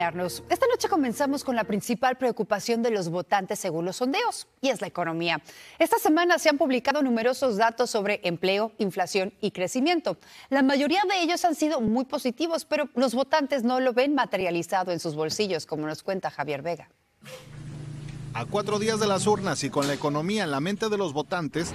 Esta noche comenzamos con la principal preocupación de los votantes según los sondeos, y es la economía. Esta semana se han publicado numerosos datos sobre empleo, inflación y crecimiento. La mayoría de ellos han sido muy positivos, pero los votantes no lo ven materializado en sus bolsillos, como nos cuenta Javier Vega. A cuatro días de las urnas y con la economía en la mente de los votantes,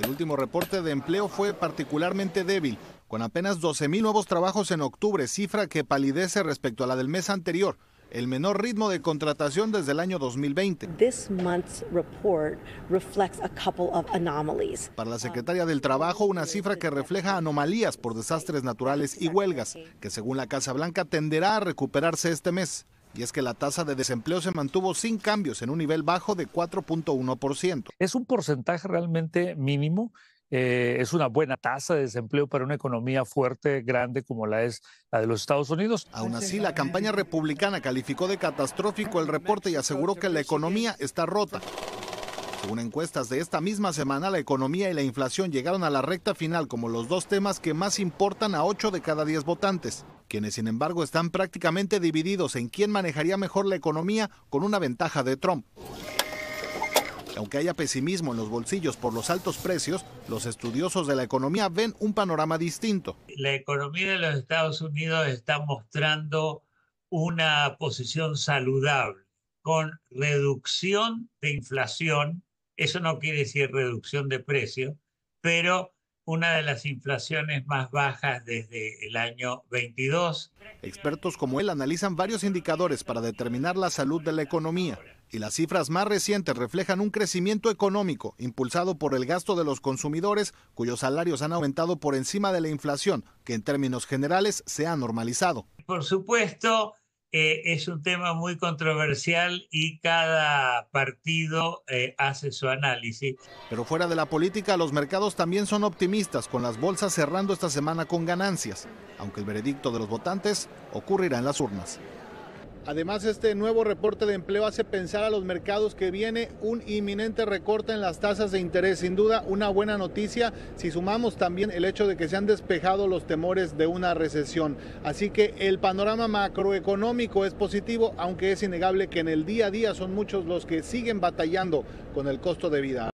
el último reporte de empleo fue particularmente débil, con apenas 12.000 nuevos trabajos en octubre, cifra que palidece respecto a la del mes anterior, el menor ritmo de contratación desde el año 2020. Para la secretaria del Trabajo, una cifra que refleja anomalías por desastres naturales y huelgas, que según la Casa Blanca tenderá a recuperarse este mes. Y es que la tasa de desempleo se mantuvo sin cambios en un nivel bajo de 4.1%. Es un porcentaje realmente mínimo eh, es una buena tasa de desempleo para una economía fuerte, grande como la es la de los Estados Unidos. Aún así, la campaña republicana calificó de catastrófico el reporte y aseguró que la economía está rota. Según encuestas de esta misma semana, la economía y la inflación llegaron a la recta final como los dos temas que más importan a 8 de cada 10 votantes, quienes sin embargo están prácticamente divididos en quién manejaría mejor la economía con una ventaja de Trump. Aunque haya pesimismo en los bolsillos por los altos precios, los estudiosos de la economía ven un panorama distinto. La economía de los Estados Unidos está mostrando una posición saludable con reducción de inflación. Eso no quiere decir reducción de precios, pero una de las inflaciones más bajas desde el año 22. Expertos como él analizan varios indicadores para determinar la salud de la economía y las cifras más recientes reflejan un crecimiento económico impulsado por el gasto de los consumidores cuyos salarios han aumentado por encima de la inflación, que en términos generales se ha normalizado. Por supuesto, eh, es un tema muy controversial y cada partido eh, hace su análisis. Pero fuera de la política, los mercados también son optimistas, con las bolsas cerrando esta semana con ganancias, aunque el veredicto de los votantes ocurrirá en las urnas. Además, este nuevo reporte de empleo hace pensar a los mercados que viene un inminente recorte en las tasas de interés. Sin duda, una buena noticia si sumamos también el hecho de que se han despejado los temores de una recesión. Así que el panorama macroeconómico es positivo, aunque es innegable que en el día a día son muchos los que siguen batallando con el costo de vida.